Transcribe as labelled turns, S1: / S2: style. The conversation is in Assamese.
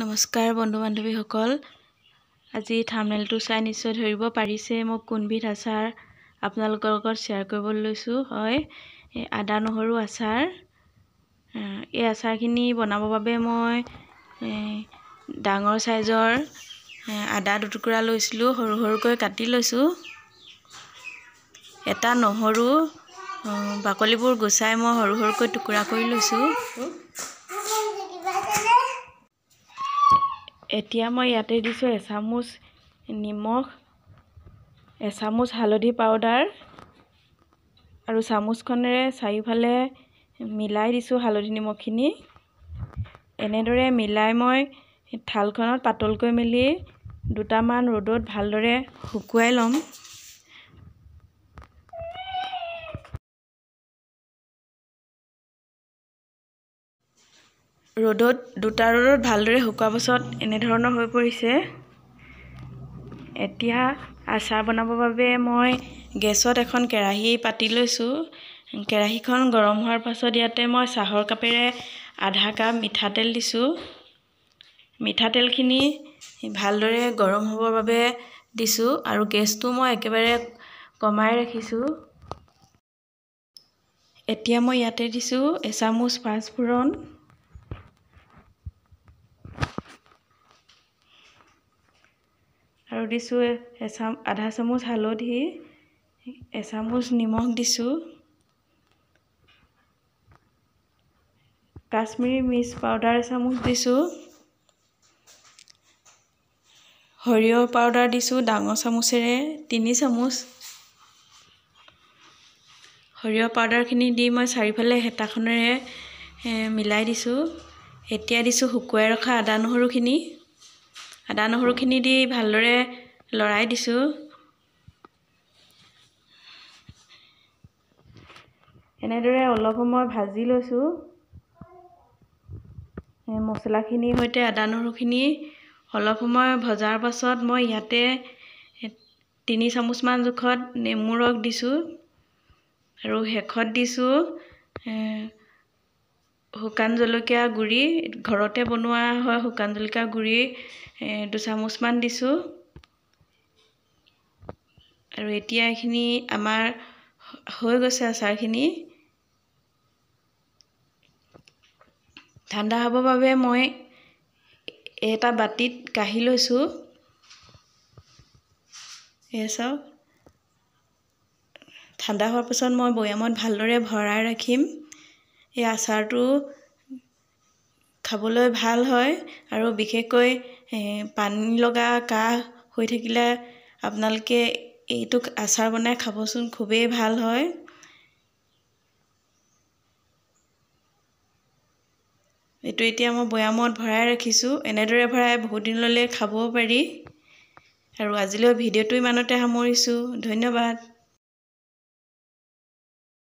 S1: নমস্কাৰ বন্ধু বান্ধৱীসকল আজি থাৰ্মেলটো চাই নিশ্চয় ধৰিব পাৰিছে মই কোনবিধ আচাৰ আপোনালোকৰ লগত শ্বেয়াৰ কৰিবলৈ লৈছোঁ হয় আদা নহৰু আচাৰ এই আচাৰখিনি বনাবৰ বাবে মই ডাঙৰ চাইজৰ আদা দুটুকুৰা লৈছিলোঁ সৰু সৰুকৈ কাটি লৈছোঁ এটা নহৰু বাকলিবোৰ গুচাই মই সৰু সৰুকৈ টুকুৰা কৰি লৈছোঁ এতিয়া মই ইয়াতে দিছোঁ এচামুচ নিমখ এচামুচ হালধি পাউডাৰ আৰু চামুচখনেৰে চাৰিওফালে মিলাই দিছোঁ হালধি নিমখখিনি এনেদৰে মিলাই মই থালখনত পাতলকৈ মেলি দুটামান ৰ'দত ভালদৰে শুকুৱাই ল'ম ৰ'দত দুটা ৰ'দত ভালদৰে শুকোৱা পাছত এনেধৰণৰ হৈ পৰিছে এতিয়া আচাৰ বনাবৰ বাবে মই গেছত এখন কেৰাহী পাতি লৈছোঁ কেৰাহীখন গৰম হোৱাৰ পাছত ইয়াতে মই চাহৰ কাপেৰে আধা কাপ মিঠাতেল দিছোঁ মিঠাতেলখিনি ভালদৰে গৰম হ'বৰ বাবে দিছোঁ আৰু গেছটো মই একেবাৰে কমাই ৰাখিছোঁ এতিয়া মই ইয়াতে দিছোঁ এচামুচ পাঁচফোৰণ আৰু দিছোঁ এচাম আধা চামুচ হালধি এচামুচ নিমখ দিছোঁ কাশ্মীৰী মিক্স পাউডাৰ এচামুচ দিছোঁ সৰিয়হ পাউডাৰ দিছোঁ ডাঙৰ চামুচেৰে তিনি চামুচ সৰিয়হ পাউডাৰখিনি দি মই চাৰিওফালে হেতাখনেৰে মিলাই দিছোঁ এতিয়া দিছোঁ শুকুৱাই ৰখা আদা নহৰুখিনি আদা নহৰুখিনি দি ভালদৰে লৰাই দিছোঁ এনেদৰে অলপ সময় ভাজি লৈছোঁ মছলাখিনিৰ সৈতে আদা নহৰুখিনি অলপ সময় ভজাৰ পাছত মই ইয়াতে তিনি চামুচমান জোখত নেমু ৰস দিছোঁ আৰু শেষত দিছোঁ শুকান জলকীয়া গুড়ি ঘৰতে বনোৱা হয় শুকান জলকীয়া গুড়ি দুচামুচমান দিছোঁ আৰু এতিয়া এইখিনি আমাৰ হৈ গৈছে আচাৰখিনি ঠাণ্ডা হ'বৰ বাবে মই এটা বাতিত কাঢ়ি লৈছোঁ এই চাওক ঠাণ্ডা হোৱাৰ পিছত মই বৈয়ামত ভালদৰে ভৰাই ৰাখিম এই আচাৰটো খাবলৈ ভাল হয় আৰু বিশেষকৈ পানী লগা কাহ হৈ থাকিলে আপোনালোকে এইটো আচাৰ বনাই খাবচোন খুবেই ভাল হয় এইটো এতিয়া মই বৈয়ামত ভৰাই ৰাখিছোঁ এনেদৰে ভৰাই বহুত দিনলৈ খাবও পাৰি আৰু আজিলৈ ভিডিঅ'টো ইমানতে সামৰিছোঁ ধন্যবাদ